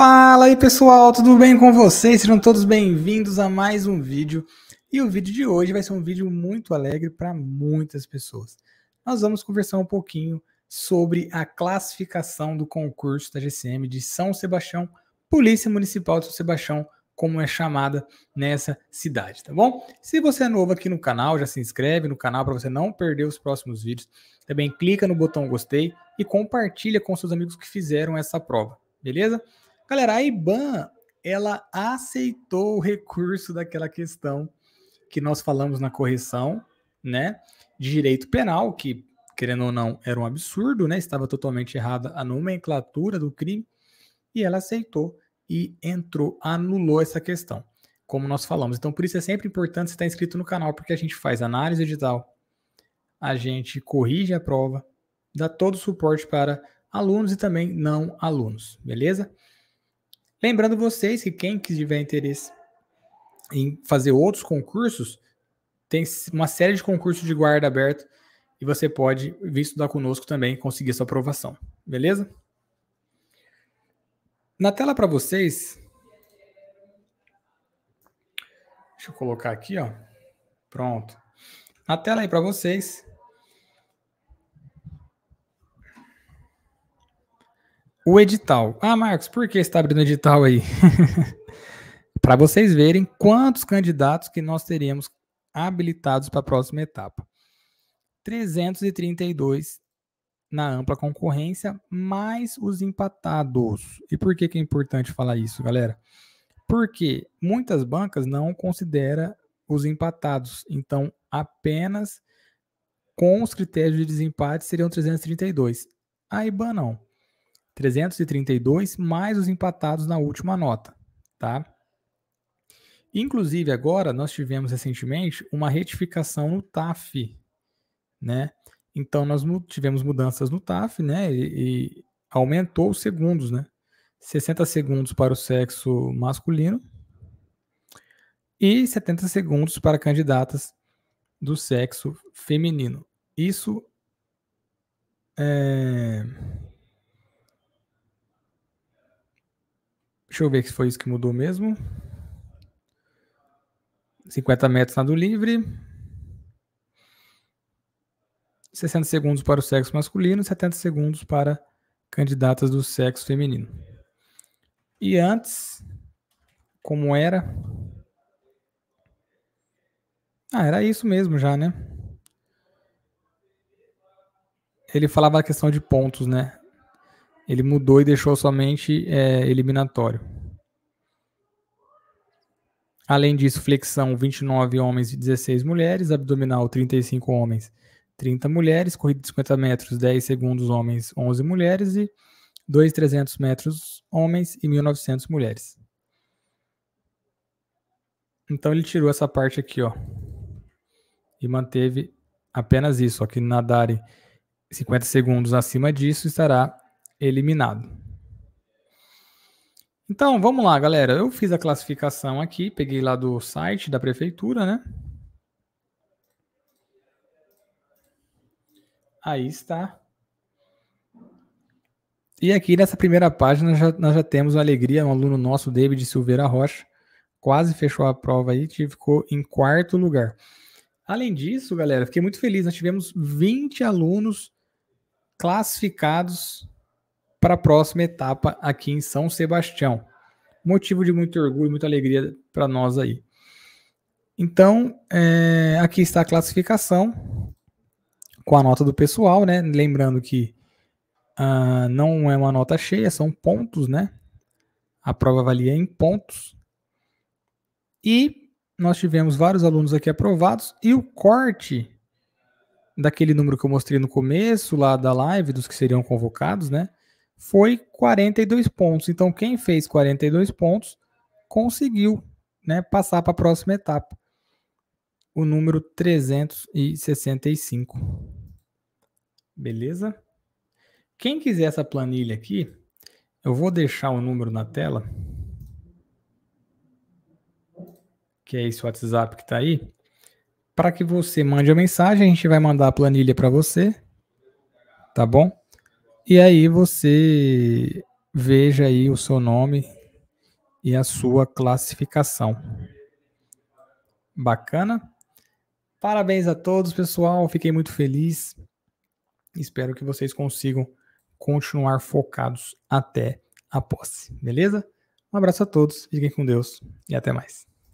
Fala aí pessoal, tudo bem com vocês? Sejam todos bem-vindos a mais um vídeo. E o vídeo de hoje vai ser um vídeo muito alegre para muitas pessoas. Nós vamos conversar um pouquinho sobre a classificação do concurso da GCM de São Sebastião, Polícia Municipal de São Sebastião, como é chamada nessa cidade, tá bom? Se você é novo aqui no canal, já se inscreve no canal para você não perder os próximos vídeos. Também clica no botão gostei e compartilha com seus amigos que fizeram essa prova, beleza? Galera, a IBAN ela aceitou o recurso daquela questão que nós falamos na correção, né? De direito penal, que querendo ou não era um absurdo, né? Estava totalmente errada a nomenclatura do crime e ela aceitou e entrou, anulou essa questão, como nós falamos. Então, por isso é sempre importante estar inscrito no canal, porque a gente faz análise digital, a gente corrige a prova, dá todo o suporte para alunos e também não alunos, beleza? Lembrando vocês que quem tiver interesse em fazer outros concursos, tem uma série de concursos de guarda aberto e você pode vir estudar conosco também e conseguir sua aprovação, beleza? Na tela para vocês, deixa eu colocar aqui, ó. Pronto. Na tela aí para vocês, O edital. Ah, Marcos, por que você está abrindo edital aí? para vocês verem quantos candidatos que nós teríamos habilitados para a próxima etapa. 332 na ampla concorrência, mais os empatados. E por que, que é importante falar isso, galera? Porque muitas bancas não considera os empatados. Então, apenas com os critérios de desempate seriam 332. A IBAN não. 332 mais os empatados na última nota, tá? Inclusive agora nós tivemos recentemente uma retificação no TAF, né? Então nós tivemos mudanças no TAF, né? E, e aumentou os segundos, né? 60 segundos para o sexo masculino e 70 segundos para candidatas do sexo feminino. Isso é, Deixa eu ver se foi isso que mudou mesmo. 50 metros nado livre. 60 segundos para o sexo masculino, 70 segundos para candidatas do sexo feminino. E antes, como era? Ah, era isso mesmo já, né? Ele falava a questão de pontos, né? Ele mudou e deixou somente é, eliminatório. Além disso, flexão 29 homens e 16 mulheres, abdominal 35 homens, 30 mulheres, corrida de 50 metros, 10 segundos homens, 11 mulheres e 2.300 metros homens e 1.900 mulheres. Então ele tirou essa parte aqui, ó, e manteve apenas isso, ó, que nadarem 50 segundos acima disso estará eliminado. Então, vamos lá, galera. Eu fiz a classificação aqui, peguei lá do site da prefeitura, né? Aí está. E aqui nessa primeira página já, nós já temos a alegria, um aluno nosso, David Silveira Rocha, quase fechou a prova aí, ficou em quarto lugar. Além disso, galera, fiquei muito feliz, nós tivemos 20 alunos classificados para a próxima etapa aqui em São Sebastião. Motivo de muito orgulho, muita alegria para nós aí. Então, é, aqui está a classificação com a nota do pessoal, né? Lembrando que ah, não é uma nota cheia, são pontos, né? A prova valia em pontos. E nós tivemos vários alunos aqui aprovados e o corte daquele número que eu mostrei no começo lá da live dos que seriam convocados, né? foi 42 pontos. Então, quem fez 42 pontos conseguiu né, passar para a próxima etapa, o número 365. Beleza? Quem quiser essa planilha aqui, eu vou deixar o um número na tela, que é esse WhatsApp que está aí, para que você mande a mensagem, a gente vai mandar a planilha para você, tá bom? E aí você veja aí o seu nome e a sua classificação. Bacana? Parabéns a todos, pessoal. Fiquei muito feliz. Espero que vocês consigam continuar focados até a posse, beleza? Um abraço a todos, fiquem com Deus e até mais.